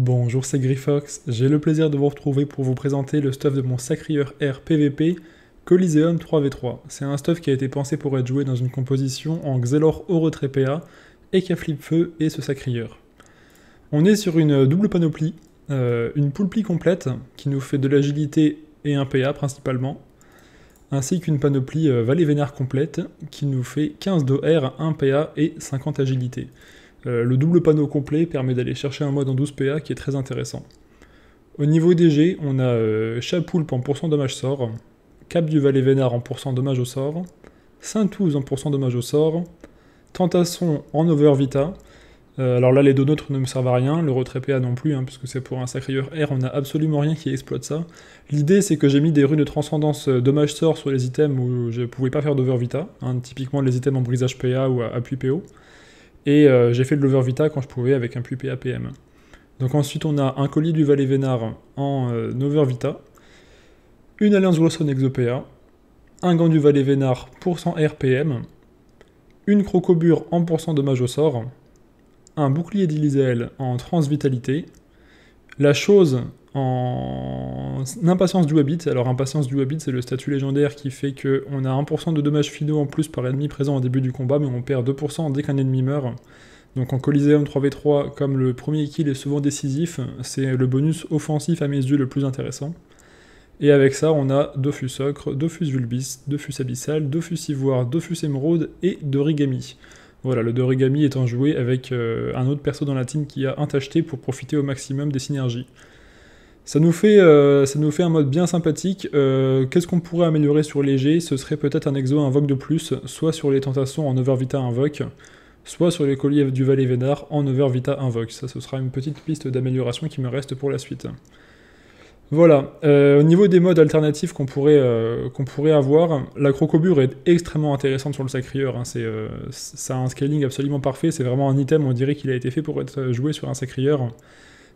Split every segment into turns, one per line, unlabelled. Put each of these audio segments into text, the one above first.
Bonjour, c'est Grifox. J'ai le plaisir de vous retrouver pour vous présenter le stuff de mon Sacrieur R PVP Coliseum 3v3. C'est un stuff qui a été pensé pour être joué dans une composition en Xelor au retrait PA et qui et ce Sacrieur. On est sur une double panoplie, euh, une poulpie complète qui nous fait de l'agilité et un PA principalement, ainsi qu'une panoplie euh, Vallée complète qui nous fait 15 de R, 1 PA et 50 agilité. Euh, le double panneau complet permet d'aller chercher un mode en 12PA qui est très intéressant. Au niveau DG, on a euh, en pourcent dommage sort, Cap du Valais Vénard en pourcent dommage au sort, Saint-Touze en pourcent dommage au sort, Tentasson en over vita. Euh, alors là, les deux neutres ne me servent à rien, le retrait PA non plus, hein, puisque c'est pour un sacréur R, on n'a absolument rien qui exploite ça. L'idée, c'est que j'ai mis des runes de transcendance euh, dommage sort sur les items où je ne pouvais pas faire d'over vita, hein, typiquement les items en brisage PA ou à appui PO. Et euh, j'ai fait de l'Overvita quand je pouvais avec un puits PAPM. Donc ensuite, on a un colis du Valais Vénard en euh, Overvita, une Alliance Wilson Exopea, un gant du Valais Vénard pour 100 RPM, une crocobure en pourcent dommage au sort, un bouclier d'Ilisael en transvitalité, la chose en impatience du Habit. Alors, impatience du Habit, c'est le statut légendaire qui fait qu'on a 1% de dommages finaux en plus par ennemi présent au début du combat, mais on perd 2% dès qu'un ennemi meurt. Donc en Coliseum 3v3, comme le premier kill est souvent décisif, c'est le bonus offensif à mes yeux le plus intéressant. Et avec ça, on a Dofus Ocre, Dofus Vulbis, Dofus Abyssal, Dofus Ivoire, Dofus Émeraude et Dorigami. Voilà, le Dorigami étant joué avec euh, un autre perso dans la team qui a un tacheté pour profiter au maximum des synergies. Ça nous fait, euh, un mode bien sympathique. Euh, qu'est-ce qu'on pourrait améliorer sur léger Ce serait peut-être un exo invoque de plus, soit sur les tentations en Vita invoque, soit sur les colliers du Valet Vénard en Vita invoque. Ça, ce sera une petite piste d'amélioration qui me reste pour la suite. Voilà, euh, au niveau des modes alternatifs euh, qu'on pourrait, avoir, la crocobure est extrêmement intéressante sur le sacrieur, hein. c'est, euh, ça un scaling absolument parfait, c'est vraiment un item, on dirait qu'il a été fait pour être joué sur un sacrieur.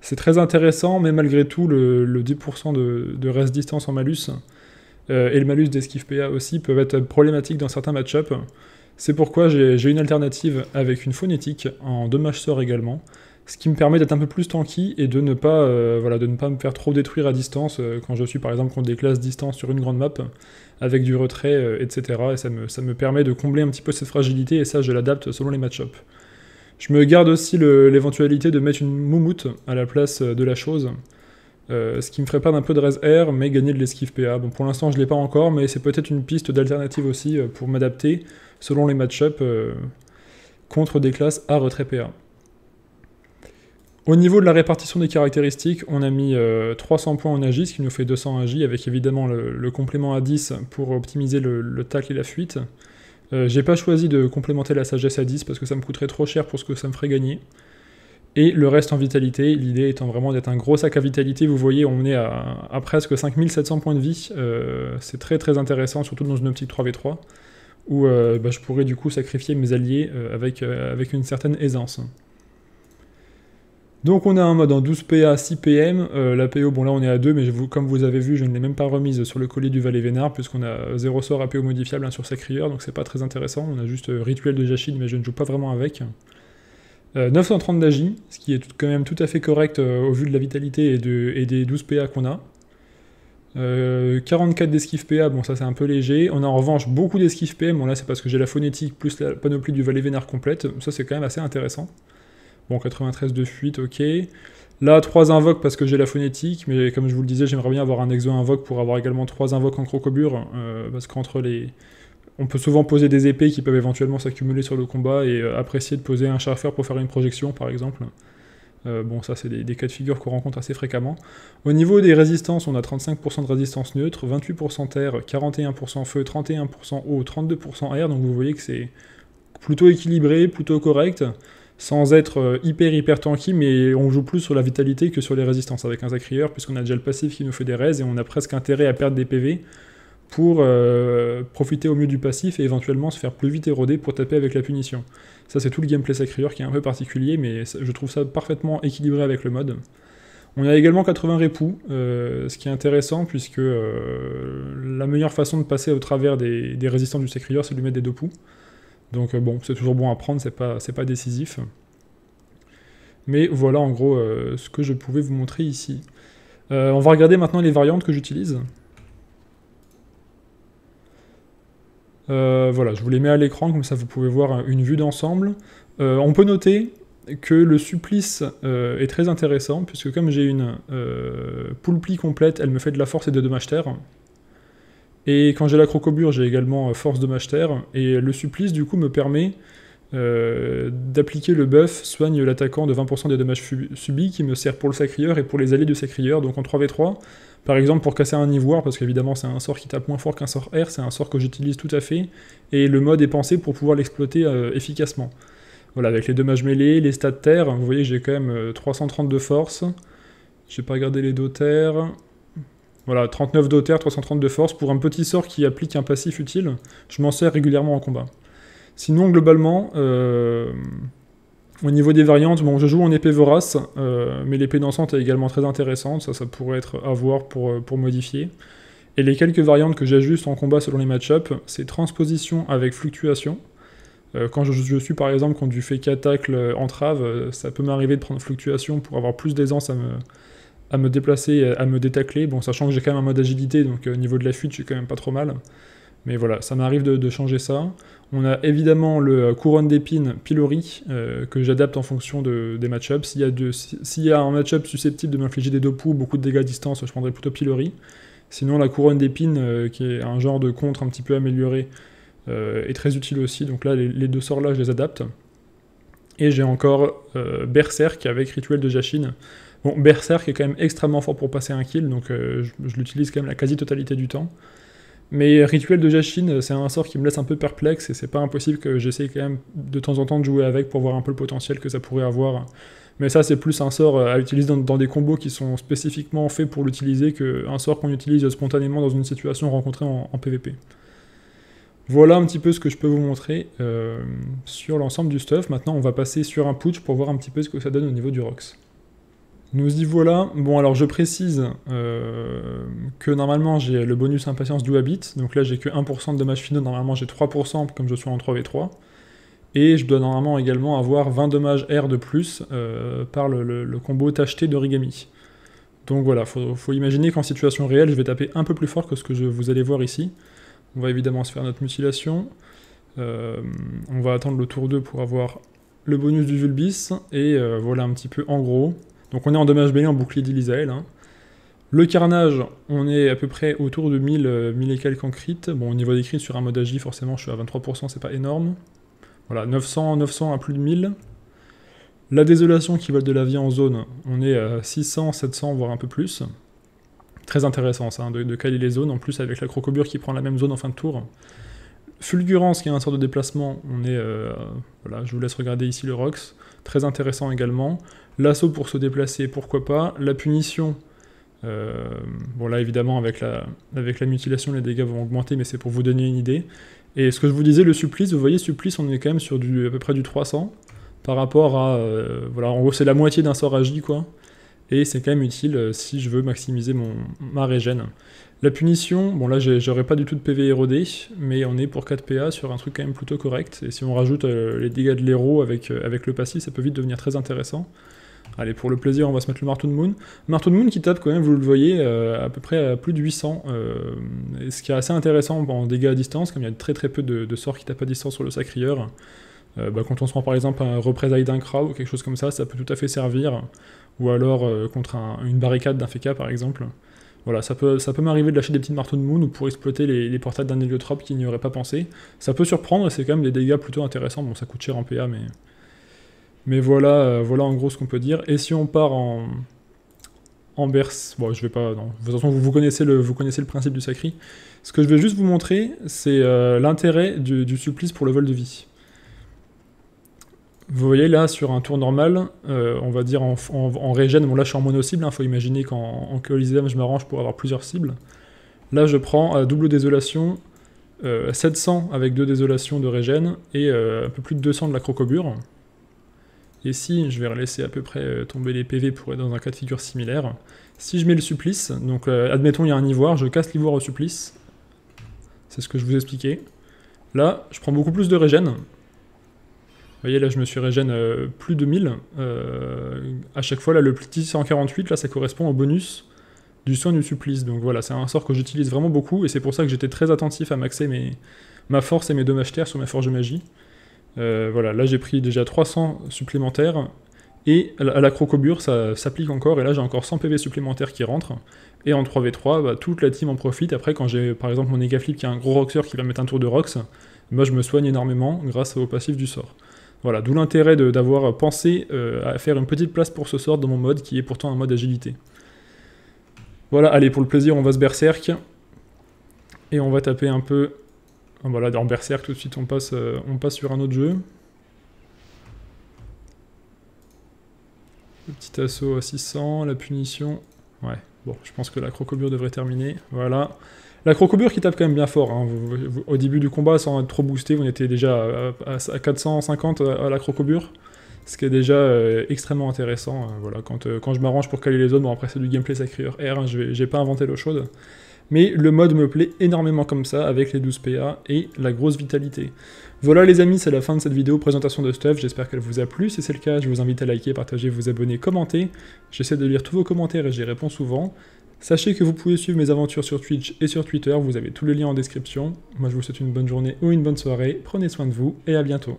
C'est très intéressant, mais malgré tout, le, 10% de, de, reste distance en malus, et le malus d'esquive PA aussi, peuvent être problématiques dans certains match-ups. C'est pourquoi j'ai, une alternative avec une phonétique en dommage sort également, ce qui me permet d'être un peu plus tanky et de ne pas, euh, voilà, de ne pas me faire trop détruire à distance euh, quand je suis par exemple contre des classes distance sur une grande map avec du retrait, etc. Euh, et ça me, permet de combler un petit peu cette fragilité et ça je l'adapte selon les match-ups. Je me garde aussi l'éventualité de mettre une moumoute à la place de la chose, ce qui me ferait perdre un peu de res air mais gagner de l'esquive PA. Bon, pour l'instant je ne l'ai pas encore, mais c'est peut-être une piste d'alternative aussi pour m'adapter selon les match-ups contre des classes à retrait PA. Au niveau de la répartition des caractéristiques, on a mis 300 euh, points en agi, ce qui nous fait 200 agi, avec évidemment le, complément à 10 pour optimiser le, tac et la fuite. Euh, j'ai pas choisi de complémenter la sagesse à 10 parce que ça me coûterait trop cher pour ce que ça me ferait gagner. Et le reste en vitalité, l'idée étant vraiment d'être un gros sac à vitalité, vous voyez, on est à, presque 5700 points de vie, euh, c'est très très intéressant, surtout dans une optique 3v3, où bah, je pourrais du coup sacrifier mes alliés avec, avec une certaine aisance. Donc on a un mode en 12PA, 6PM, euh, la l'APO, bon là on est à 2, mais comme vous avez vu, je ne l'ai même pas remise sur le collier du Valet Vénard, puisqu'on a 0 sort APO modifiable sur sa crieur, donc c'est pas très intéressant, on a juste euh, Rituel de Jachid, mais je ne joue pas vraiment avec. 930 euh, d'Aji, ce qui est quand même tout à fait correct au vu de la vitalité et, et des 12 PA qu'on a. 44 d'esquive PA, bon ça c'est un peu léger. On a en revanche beaucoup d'esquive PM, bon là c'est parce que j'ai la phonétique plus la panoplie du Valet Vénard complète, ça c'est quand même assez intéressant. Bon, 93 de fuite, ok. Là, 3 invoques parce que j'ai la phonétique, mais comme je vous le disais, j'aimerais bien avoir un exo invoque pour avoir également 3 invoques en crocobure, euh, parce qu'entre les... On peut souvent poser des épées qui peuvent éventuellement s'accumuler sur le combat et euh, apprécier de poser un charfer pour faire une projection, par exemple. Euh, bon, ça, c'est des, des, cas de figure qu'on rencontre assez fréquemment. Au niveau des résistances, on a 35% de résistance neutre, 28% terre, 41% feu, 31% eau, 32% air, donc vous voyez que c'est plutôt équilibré, plutôt correct sans être euh, hyper hyper tanky, mais on joue plus sur la vitalité que sur les résistances avec un sacréur, puisqu'on a déjà le passif qui nous fait des raises et on a presque intérêt à perdre des PV pour euh, profiter au mieux du passif et éventuellement se faire plus vite éroder pour taper avec la punition. Ça c'est tout le gameplay Sacrieur qui est un peu particulier, mais je trouve ça parfaitement équilibré avec le mode. On a également 80 répoux, euh, ce qui est intéressant puisque la meilleure façon de passer au travers des, résistances du Sacrieur c'est de lui mettre des deux poux. Donc euh, bon, c'est toujours bon à prendre, c'est pas, pas décisif. Mais voilà en gros euh, ce que je pouvais vous montrer ici. Euh, on va regarder maintenant les variantes que j'utilise. voilà, je vous les mets à l'écran, comme ça vous pouvez voir une vue d'ensemble. on peut noter que le supplice est très intéressant, puisque comme j'ai une poule pli complète, elle me fait de la force et de dommages terre. Et quand j'ai la crocobure, j'ai également euh, force de terre. Et le supplice, du coup, me permet euh, d'appliquer le buff soigne l'attaquant de 20% des dommages subis qui me sert pour le sacrieur et pour les alliés du sacrieur. Donc en 3v3, par exemple pour casser un ivoire, parce qu'évidemment c'est un sort qui tape moins fort qu'un sort R, c'est un sort que j'utilise tout à fait, et le mode est pensé pour pouvoir l'exploiter euh, efficacement. Voilà, avec les dommages mêlés, les stats terre, vous voyez j'ai quand même 330 de force. J'ai pas regardé les deux terre. Voilà, 39 terre, 330 de force, pour un petit sort qui applique un passif utile, je m'en sers régulièrement en combat. Sinon, globalement, euh, au niveau des variantes, bon, je joue en épée vorace, euh, mais l'épée dansante est également très intéressante, ça, ça pourrait être à voir pour, euh, pour modifier. Et les quelques variantes que j'ajuste en combat selon les match-ups, c'est transposition avec fluctuation. quand je, suis par exemple contre du fait qu'attaque entrave, ça peut m'arriver de prendre fluctuation pour avoir plus d'aisance à me, à me déplacer, à me détacler. Bon, sachant que j'ai quand même un mode agilité, donc au euh, niveau de la fuite, je suis quand même pas trop mal. Mais voilà, ça m'arrive de, changer ça. On a évidemment le euh, couronne d'épines pilori euh, que j'adapte en fonction de, des matchups. S'il y, a de, s'il y a un matchup susceptible de m'infliger des deux beaucoup de dégâts à distance, je prendrais plutôt pilori. Sinon, la couronne d'épines, qui est un genre de contre un petit peu amélioré, est très utile aussi. Donc là, les, les deux sorts là, je les adapte. Et j'ai encore Berserk avec Rituel de Jachine Bon, Berserk est quand même extrêmement fort pour passer un kill, donc euh, je, l'utilise quand même la quasi-totalité du temps. Mais Rituel de Jashin, euh, c'est un sort qui me laisse un peu perplexe, et c'est pas impossible que j'essaye quand même de temps en temps de jouer avec pour voir un peu le potentiel que ça pourrait avoir. Mais ça, c'est plus un sort euh, à utiliser dans, des combos qui sont spécifiquement faits pour l'utiliser qu'un sort qu'on utilise spontanément dans une situation rencontrée en, PvP. Voilà un petit peu ce que je peux vous montrer sur l'ensemble du stuff. Maintenant, on va passer sur un putsch pour voir un petit peu ce que ça donne au niveau du Rox. Nous y voilà. Bon, alors je précise euh, que normalement j'ai le bonus impatience du Habit. Donc là j'ai que 1% de dommages finaux. Normalement j'ai 3% comme je suis en 3v3. Et je dois normalement également avoir 20 dommages R de plus euh, par le, combo tacheté d'origami. Donc voilà, faut, faut imaginer qu'en situation réelle, je vais taper un peu plus fort que ce que je, vous allez voir ici. On va évidemment se faire notre mutilation. Euh, on va attendre le tour 2 pour avoir le bonus du Vulbis. Et voilà un petit peu en gros donc on est en dommage bélier en bouclier d'Ilisaël. Hein. Le carnage, on est à peu près autour de 1000, euh, et quelques en Bon, au niveau des crit sur un mode AJ, forcément, je suis à 23%, c'est pas énorme. Voilà, 900, 900 à plus de 1000. La désolation qui vole de la vie en zone, on est à 600, 700, voire un peu plus. Très intéressant ça, hein, de, caler les zones, en plus avec la crocobure qui prend la même zone en fin de tour. Fulgurance, qui est un sort de déplacement, on est. Euh, voilà, je vous laisse regarder ici le Rox. Très intéressant également. L'assaut pour se déplacer, pourquoi pas. La punition. Euh, bon, évidemment, avec la, avec la mutilation, les dégâts vont augmenter, mais c'est pour vous donner une idée. Et ce que je vous disais, le supplice, vous voyez, supplice, on est quand même sur du, à peu près du 300 par rapport à. Euh, voilà, en gros, c'est la moitié d'un sort agi, quoi et c'est quand même utile euh, si je veux maximiser mon, ma régène. La punition, bon là j'aurais pas du tout de PV érodé, mais on est pour 4 PA sur un truc quand même plutôt correct, et si on rajoute euh, les dégâts de l'héros avec, euh, avec le passif, ça peut vite devenir très intéressant. Allez, pour le plaisir, on va se mettre le Marteau de Moon. Marteau de Moon qui tape quand même, vous le voyez, à peu près à plus de 800. ce qui est assez intéressant en dégâts à distance, comme il y a très très peu de, de sorts qui tapent à distance sur le Sacrieur. Euh, bah, quand on se prend par exemple un représailles d'un crowd ou quelque chose comme ça, ça peut tout à fait servir. Ou alors euh, contre une barricade d'un FECA par exemple. Voilà, ça peut, ça peut m'arriver de lâcher des petites marteaux de moon ou pour exploiter les, les d'un héliotrope qui n'y aurait pas pensé. Ça peut surprendre c'est quand même des dégâts plutôt intéressants. Bon, ça coûte cher en PA, mais, mais voilà, euh, voilà en gros ce qu'on peut dire. Et si on part en, en berce, bon, je vais pas. De toute façon, vous, connaissez le, vous connaissez le principe du sacri. Ce que je vais juste vous montrer, c'est l'intérêt du supplice pour le vol de vie. Vous voyez là, sur un tour normal, euh, on va dire en, régène, bon là je suis en mono-cible, il hein, faut imaginer qu'en Colisée, je m'arrange pour avoir plusieurs cibles. Là je prends à euh, double désolation 700 euh, avec deux désolations de régène et un peu plus de 200 de la crocobure. Et si, je vais laisser à peu près tomber les PV pour être dans un cas de figure similaire, si je mets le supplice, donc admettons il y a un ivoire, je casse l'ivoire au supplice, c'est ce que je vous expliquais, là je prends beaucoup plus de régène, vous voyez, là, je me suis régène euh, plus de 1000. Euh, à chaque fois, là, le petit 148, là, ça correspond au bonus du soin du supplice. Donc voilà, c'est un sort que j'utilise vraiment beaucoup, et c'est pour ça que j'étais très attentif à maxer mes, ma force et mes dommages terres sur ma forge de magie. Euh, voilà, là, j'ai pris déjà 300 supplémentaires, et à la crocobure, ça s'applique encore, et là, j'ai encore 100 PV supplémentaires qui rentrent. Et en 3v3, bah, toute la team en profite. Après, quand j'ai, par exemple, mon égaflip qui a un gros Roxer qui va mettre un tour de Rox, moi, bah, je me soigne énormément grâce au passif du sort. Voilà, d'où l'intérêt d'avoir pensé euh, à faire une petite place pour ce sort dans mon mode qui est pourtant un mode agilité. Voilà, allez, pour le plaisir, on va se berserk. Et on va taper un peu... Ah, voilà, dans berserk, tout de suite, on passe, euh, on passe sur un autre jeu. petit assaut à 600, la punition... Ouais, bon, je pense que la crocobure devrait terminer. Voilà. La crocobure qui tape quand même bien fort. Hein. au début du combat, sans être trop boosté, vous était déjà à, 450 euh, à, la crocobure. Ce qui est déjà euh, extrêmement intéressant. Euh, voilà, quand, quand je m'arrange pour caler les zones, bon après c'est du gameplay sacré R, hein, j'ai pas inventé l'eau chaude. Mais le mode me plaît énormément comme ça, avec les 12 PA et la grosse vitalité. Voilà les amis, c'est la fin de cette vidéo présentation de stuff, j'espère qu'elle vous a plu, si c'est le cas, je vous invite à liker, partager, vous abonner, commenter. J'essaie de lire tous vos commentaires et j'y réponds souvent. Sachez que vous pouvez suivre mes aventures sur Twitch et sur Twitter, vous avez tous le lien en description. Moi je vous souhaite une bonne journée ou une bonne soirée, prenez soin de vous et à bientôt.